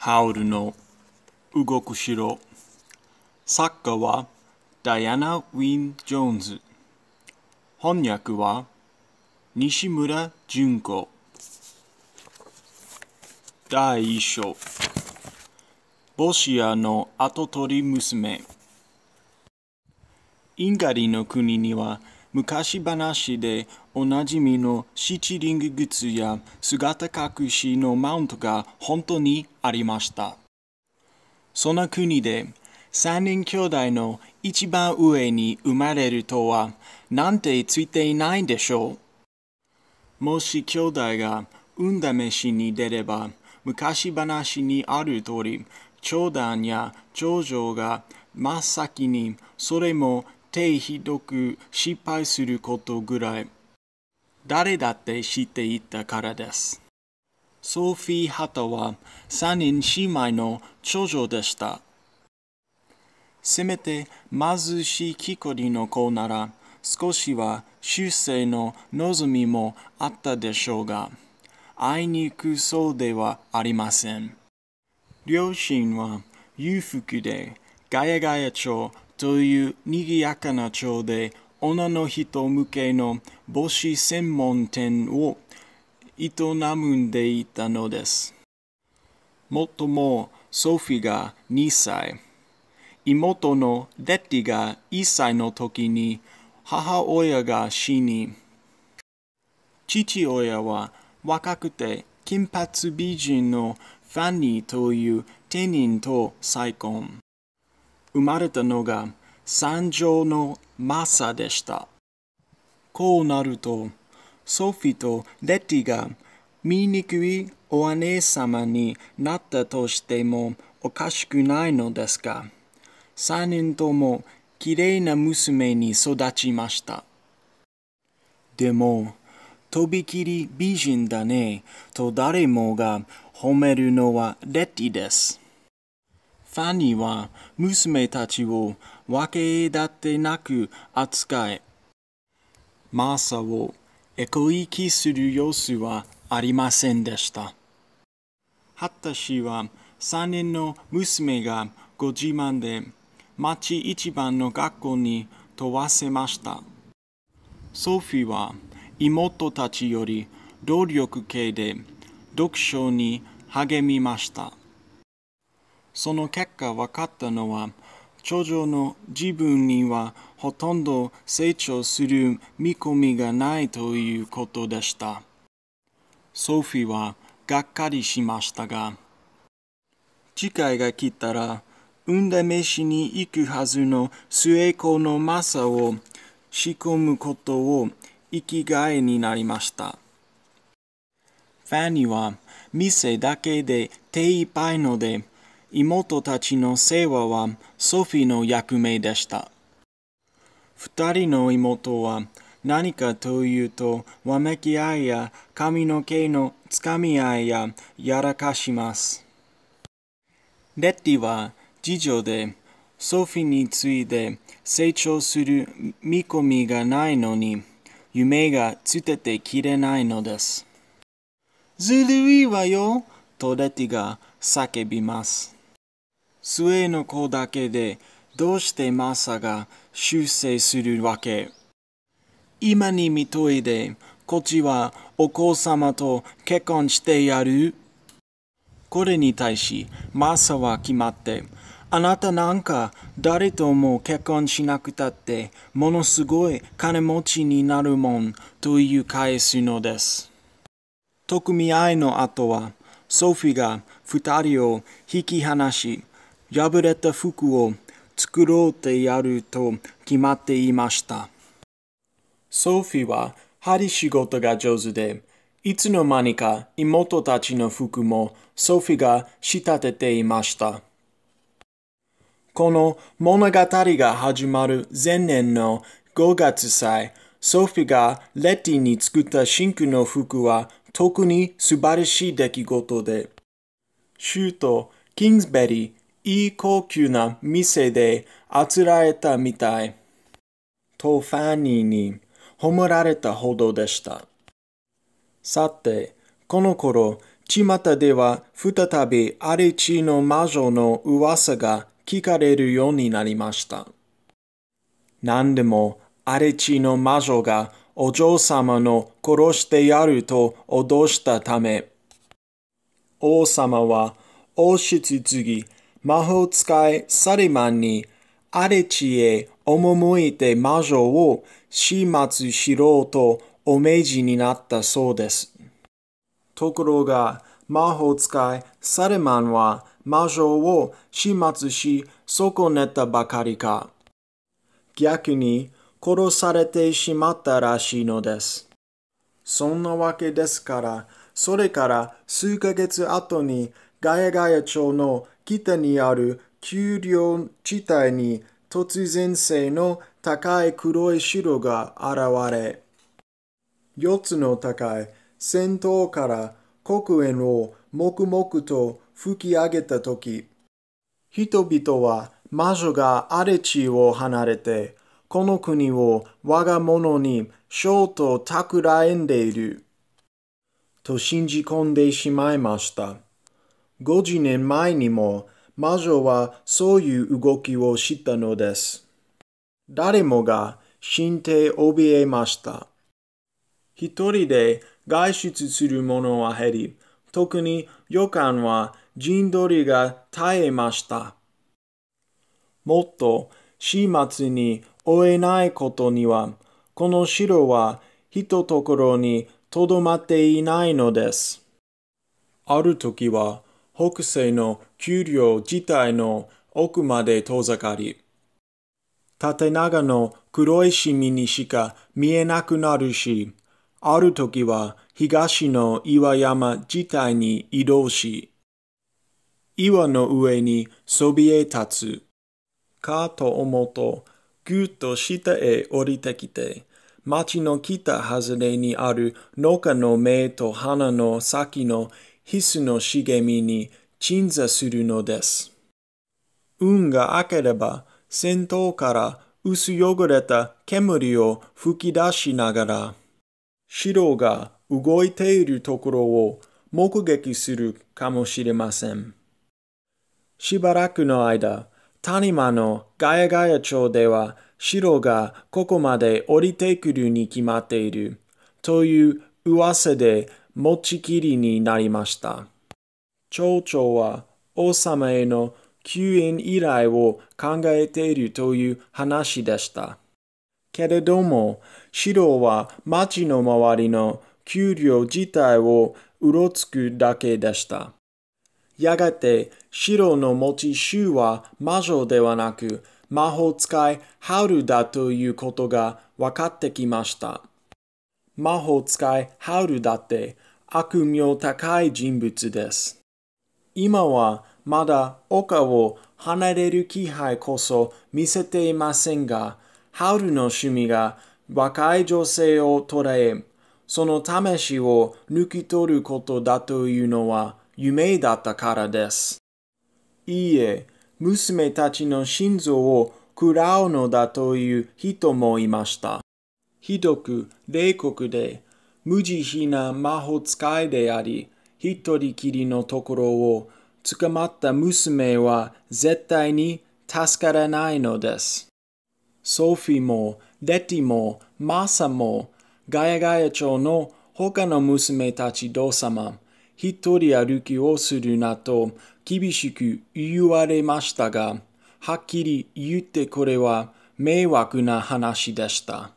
ハウルの動く城作家はダイアナ・ウィン・ジョーンズ翻訳は西村淳子第一章ボシアの跡取り娘インガリの国には昔話でおなじみのシチリング靴や姿隠しのマウントが本当にありました。その国で3人兄弟の一番上に生まれるとはなんてついていないんでしょう。もし兄弟が運試しに出れば昔話にある通り長男や長女が真っ先にそれも手ひどく失敗することぐらい誰だって知っていたからです。ソフィー・ハタは3人姉妹の長女でした。せめて貧しい木こりの子なら少しは出正の望みもあったでしょうが、あいにくそうではありません。両親は裕福でガヤガヤ町という賑やかな町で女の人向けの帽子専門店を営んでいたのです。もっともソフィが2歳、妹のデッティが1歳の時に母親が死に、父親は若くて金髪美人のファニーという天人と再婚。生まれたのが三条のマサでした。こうなると、ソフィとレティが醜いお姉様になったとしてもおかしくないのですが、三人とも綺麗な娘に育ちました。でも、とびきり美人だねと誰もが褒めるのはレティです。ファニーは娘たちを分け隔てなく扱い、マーサをエコ行きする様子はありませんでした。ハッタ氏は3年の娘がご自慢で町一番の学校に問わせました。ソフィーは妹たちより動力系で読書に励みました。その結果分かったのは、頂上の自分にはほとんど成長する見込みがないということでした。ソフィーはがっかりしましたが、次回が来たら、運試しに行くはずの末子のマサを仕込むことを生きがいになりました。ファニーは店だけで手いっぱいので、妹たちの世話はソフィの役目でした。二人の妹は何かというと、わめき合いや髪の毛のつかみ合いややらかします。レッティは次女で、ソフィに次いで成長する見込みがないのに、夢がつててきれないのです。ずるいわよとレティが叫びます。末の子だけでどうしてマサが修正するわけ今に見といで、こっちはお子様と結婚してやるこれに対し、マサは決まって、あなたなんか誰とも結婚しなくたって、ものすごい金持ちになるもんという返すのです。特組合の後は、ソフィが二人を引き離し、破れた服を作ろうてやると決まっていました。ソフィは針仕事が上手で、いつの間にか妹たちの服もソフィが仕立てていました。この物語が始まる前年の5月祭、ソフィがレティに作ったシンクの服は特に素晴らしい出来事で、州都キングズベリーいい高級な店であつらえたみたい。とファニーに褒められたほどでした。さて、この頃、巷では再び荒れ地の魔女の噂が聞かれるようになりました。何でも荒れ地の魔女がお嬢様の殺してやると脅したため、王様は王室次魔法使いサリマンに荒地へ赴いて魔女を始末しろとお命じになったそうです。ところが、魔法使いサリマンは魔女を始末し損ねたばかりか。逆に殺されてしまったらしいのです。そんなわけですから、それから数ヶ月後にガヤガヤ町の北にある丘陵地帯に突然性の高い黒い白が現れ、四つの高い先頭から黒煙を黙々と吹き上げたとき、人々は魔女が荒地を離れて、この国を我が物に将と企んでいる。と信じ込んでしまいました。50年前にも魔女はそういう動きをしたのです。誰もが心底怯えました。一人で外出するものは減り、特に予感は陣取りが絶えました。もっと始末に追えないことには、この城は一ところにとどまっていないのです。ある時は北西の給料自体の奥まで遠ざかり、縦長の黒いシミにしか見えなくなるし、ある時は東の岩山自体に移動し、岩の上にそびえ立つ。かと思うと、ぐっと下へ降りてきて、町の北外れにある農家の目と花の先のヒスの茂みに鎮座するのです。運が明ければ、先頭から薄汚れた煙を吹き出しながら、白が動いているところを目撃するかもしれません。しばらくの間、谷間のガヤガヤ町では、白がここまで降りてくるに決まっているという噂で持ちきりになりました。町長は王様への救援依頼を考えているという話でした。けれども、シロは町の周りの給料自体をうろつくだけでした。やがて、シロの持ち主は魔女ではなく、魔法使いハウルだということが分かってきました。魔法使いハウルだって、悪名高い人物です。今はまだ丘を離れる気配こそ見せていませんが、ハウルの趣味が若い女性を捉え、その試しを抜き取ることだというのは夢だったからです。いいえ、娘たちの心臓を食らうのだという人もいました。ひどく冷酷で無慈悲な魔法使いであり、一人きりのところを捕まった娘は絶対に助からないのです。ソフィも、デティも、マサも、ガヤガヤ町の他の娘たちど様、一人歩きをするなと厳しく言われましたが、はっきり言ってこれは迷惑な話でした。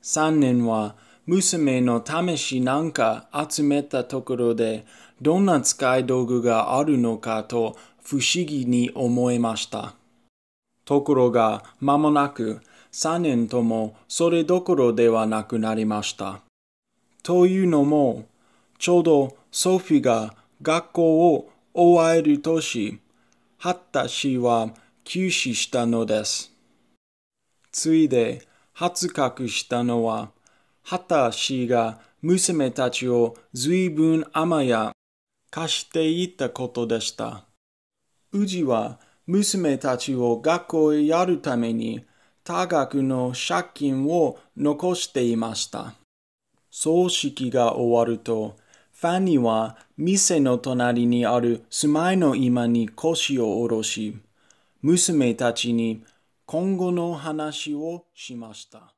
三年は娘の試しなんか集めたところで、どんな使い道具があるのかと不思議に思いました。ところが、間もなく3年ともそれどころではなくなりました。というのも、ちょうどソフィが学校を終える年、ハッタ氏は休止したのです。ついで、発覚したのは、畑氏が娘たちを随分甘やかしていったことでした。宇治は娘たちを学校へやるために多額の借金を残していました。葬式が終わると、ファニーは店の隣にある住まいの今に腰を下ろし、娘たちに今後の話をしました。